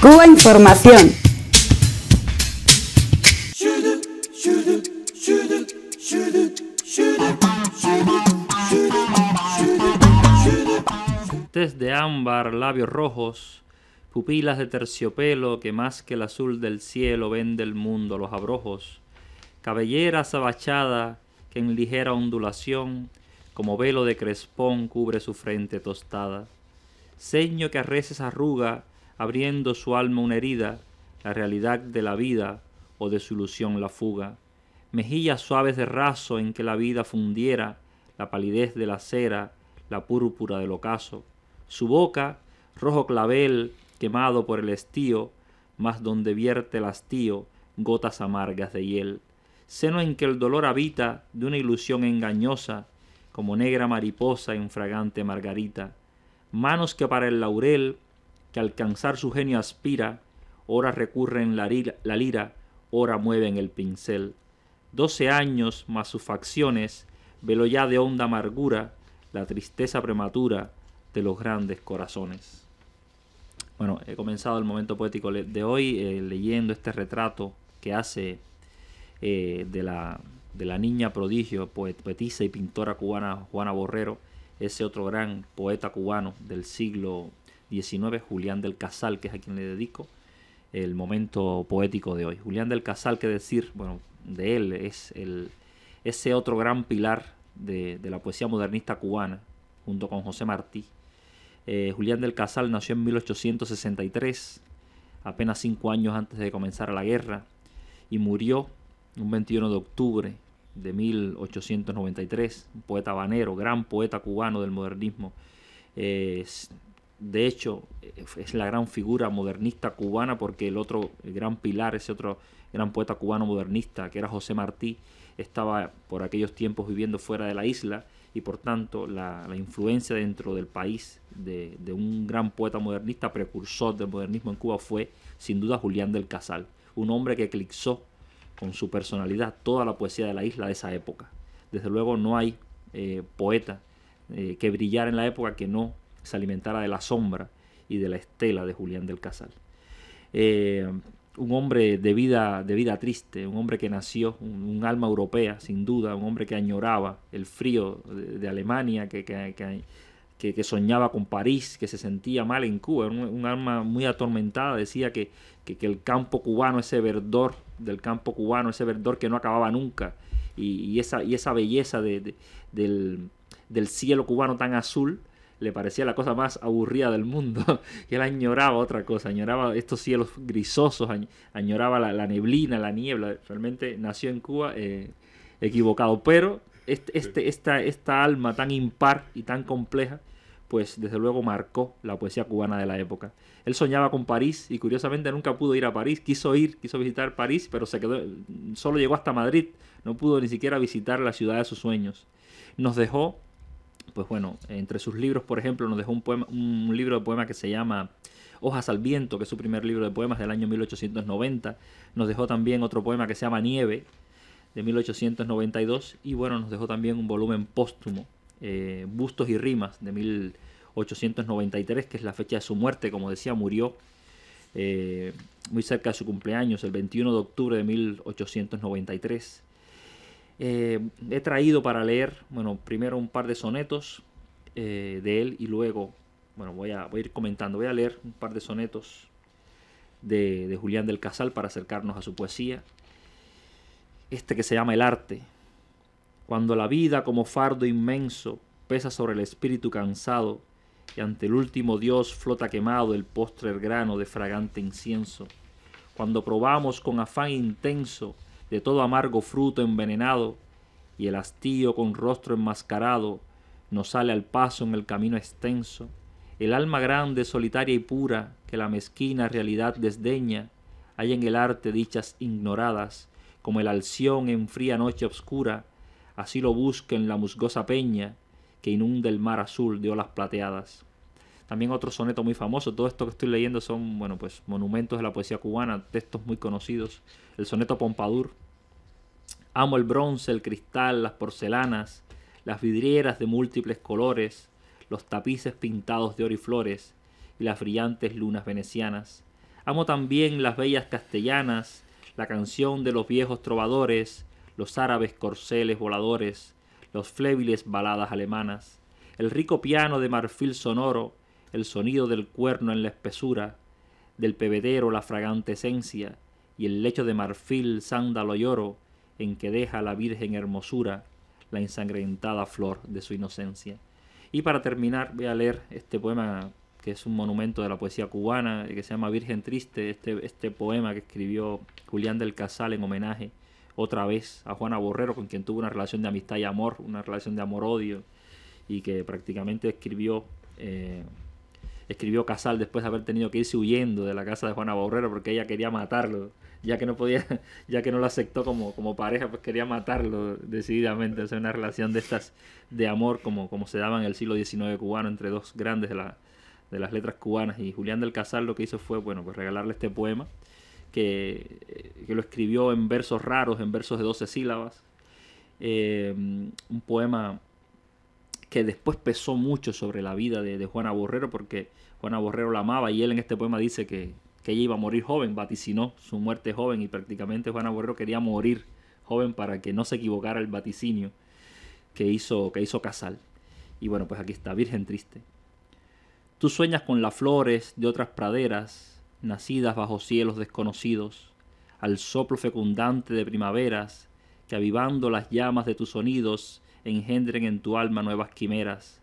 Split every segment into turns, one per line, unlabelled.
Cuba Información. Test de ámbar, labios rojos, pupilas de terciopelo que más que el azul del cielo vende el mundo los abrojos, cabellera sabachada que en ligera ondulación, como velo de crespón, cubre su frente tostada, ceño que a arruga abriendo su alma una herida, la realidad de la vida o de su ilusión la fuga. Mejillas suaves de raso en que la vida fundiera la palidez de la cera, la púrpura del ocaso. Su boca, rojo clavel quemado por el estío, más donde vierte el hastío gotas amargas de hiel. Seno en que el dolor habita de una ilusión engañosa, como negra mariposa en fragante margarita. Manos que para el laurel alcanzar su genio aspira, ora recurren la, la lira, ora mueven el pincel. Doce años más sus facciones, velo ya de honda amargura, la tristeza prematura de los grandes corazones. Bueno, he comenzado el momento poético de hoy eh, leyendo este retrato que hace eh, de, la, de, la, niña prodigio, poetisa y pintora cubana Juana Borrero, ese otro gran poeta cubano del siglo 19, Julián del Casal, que es a quien le dedico el momento poético de hoy. Julián del Casal, que decir, bueno, de él es el, ese otro gran pilar de, la poesía modernista cubana, junto con José Martí. Eh, Julián del Casal nació en 1863, apenas cinco años antes de comenzar la guerra, y murió un 21 de octubre de 1893, un poeta habanero, gran poeta cubano del modernismo. Eh, de hecho, eh, es la gran figura modernista cubana porque el otro gran pilar, ese otro gran poeta cubano modernista, que era José Martí, estaba por aquellos tiempos viviendo fuera de la isla y por tanto la, influencia dentro del país de, un gran poeta modernista, precursor del modernismo en Cuba, fue sin duda Julián del Casal, un hombre que eclipsó con su personalidad toda la poesía de la isla de esa época. Desde luego no hay eh, poeta eh, que brillara en la época que no se alimentara de la sombra y de la estela de Julián del Casal. Eh, un hombre de vida, de vida triste, un hombre que nació, un, alma europea, sin duda, un hombre que añoraba el frío de, Alemania, que, que, soñaba con París, que se sentía mal en Cuba, un, alma muy atormentada, decía que, el campo cubano, ese verdor del campo cubano, ese verdor que no acababa nunca, y, esa, y esa, belleza del cielo cubano tan azul, le parecía la cosa más aburrida del mundo. Y él añoraba otra cosa, añoraba estos cielos grisosos, añoraba la, neblina, la niebla. Realmente nació en Cuba eh, equivocado. Pero este, este, esta, esta alma tan impar y tan compleja, pues desde luego marcó la poesía cubana de la época. Él soñaba con París y curiosamente nunca pudo ir a París, quiso ir, quiso visitar París, pero se quedó, solo llegó hasta Madrid, no pudo ni siquiera visitar la ciudad de sus sueños. Nos dejó pues bueno, entre sus libros, por ejemplo, nos dejó un, poema, un libro de poema que se llama Hojas al Viento, que es su primer libro de poemas del año 1890. Nos dejó también otro poema que se llama Nieve, de 1892. Y bueno, nos dejó también un volumen póstumo, eh, Bustos y Rimas, de 1893, que es la fecha de su muerte. Como decía, murió eh, muy cerca de su cumpleaños, el 21 de octubre de 1893. Eh, he traído para leer, bueno, primero un par de sonetos eh, de él y luego, bueno, voy a, ir comentando, voy a leer un par de sonetos de, de Julián del Casal para acercarnos a su poesía. Este que se llama El arte. Cuando la vida como fardo inmenso pesa sobre el espíritu cansado y ante el último Dios flota quemado el postre grano de fragante incienso. Cuando probamos con afán intenso de todo amargo fruto envenenado, y el hastío con rostro enmascarado no sale al paso en el camino extenso, el alma grande, solitaria y pura, que la mezquina realidad desdeña, hay en el arte dichas ignoradas, como el alción en fría noche oscura, así lo busca en la musgosa peña, que inunda el mar azul de olas plateadas. También otro soneto muy famoso. Todo esto que estoy leyendo son, bueno, pues monumentos de la poesía cubana, textos muy conocidos. El soneto Pompadour. Amo el bronce, el cristal, las porcelanas, las vidrieras de múltiples colores, los tapices pintados de oro y flores y las brillantes lunas venecianas. Amo también las bellas castellanas, la canción de los viejos trovadores, los árabes corceles voladores, los flébiles baladas alemanas, el rico piano de marfil sonoro, el sonido del cuerno en la espesura, del pebetero la fragante esencia, y el lecho de marfil, sándalo y oro, en que deja la virgen hermosura la ensangrentada flor de su inocencia. Y para terminar voy a leer este poema que es un monumento de la poesía cubana, que se llama Virgen Triste, este, este poema que escribió Julián del Casal en homenaje otra vez a Juana Borrero, con quien tuvo una relación de amistad y amor, una relación de amor-odio, y que prácticamente escribió eh, escribió Casal después de haber tenido que irse huyendo de la casa de Juana Borrero porque ella quería matarlo, ya que no podía, ya que no lo aceptó como, como pareja, pues quería matarlo decididamente. O sea, una relación de estas de amor como, como se daba en el siglo XIX cubano entre dos grandes de, las letras cubanas. Y Julián del Casal lo que hizo fue, bueno, pues regalarle este poema. Que, eh, lo escribió en versos raros, en versos de 12 sílabas, eh, un poema que después pesó mucho sobre la vida de, Juana Borrero, porque Juana Borrero la amaba y él en este poema dice que, ella iba a morir joven, vaticinó su muerte joven y prácticamente Juana Borrero quería morir joven para que no se equivocara el vaticinio que hizo, que hizo Casal. Y bueno, pues aquí está, Virgen Triste. Tú sueñas con las flores de otras praderas, nacidas bajo cielos desconocidos, al soplo fecundante de primaveras, que avivando las llamas de tus sonidos, engendren en tu alma nuevas quimeras.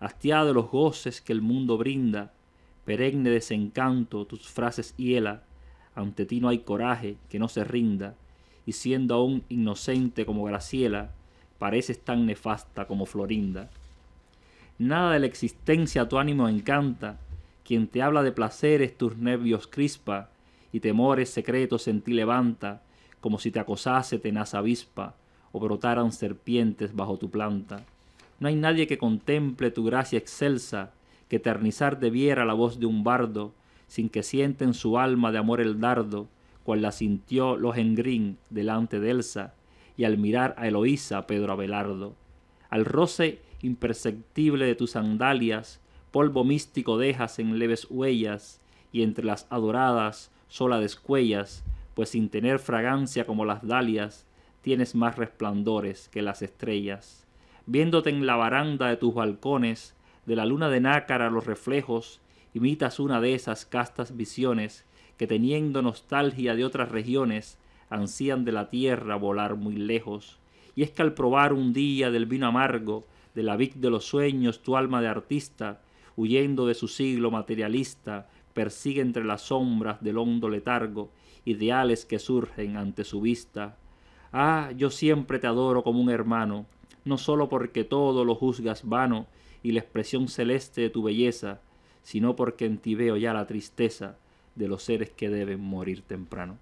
Hastiado de los goces que el mundo brinda, perenne desencanto tus frases hiela, ante ti no hay coraje que no se rinda, y siendo aún inocente como Graciela, pareces tan nefasta como Florinda. Nada de la existencia tu ánimo encanta, quien te habla de placeres tus nervios crispa, y temores secretos en ti levanta, como si te acosase tenaz avispa brotaran serpientes bajo tu planta. No hay nadie que contemple tu gracia excelsa, que eternizar debiera la voz de un bardo, sin que sienta en su alma de amor el dardo, cual la sintió Lohengrin delante de Elsa, y al mirar a Eloísa Pedro Abelardo. Al roce imperceptible de tus sandalias, polvo místico dejas en leves huellas, y entre las adoradas sola descuellas, pues sin tener fragancia como las dalias, tienes más resplandores que las estrellas. Viéndote en la baranda de tus balcones, de la luna de nácara los reflejos, imitas una de esas castas visiones que teniendo nostalgia de otras regiones, ansían de la tierra volar muy lejos. Y es que al probar un día del vino amargo, de la vid de los sueños, tu alma de artista, huyendo de su siglo materialista, persigue entre las sombras del hondo letargo ideales que surgen ante su vista. Ah, yo siempre te adoro como un hermano, no solo porque todo lo juzgas vano y la expresión celeste de tu belleza, sino porque en ti veo ya la tristeza de los seres que deben morir temprano.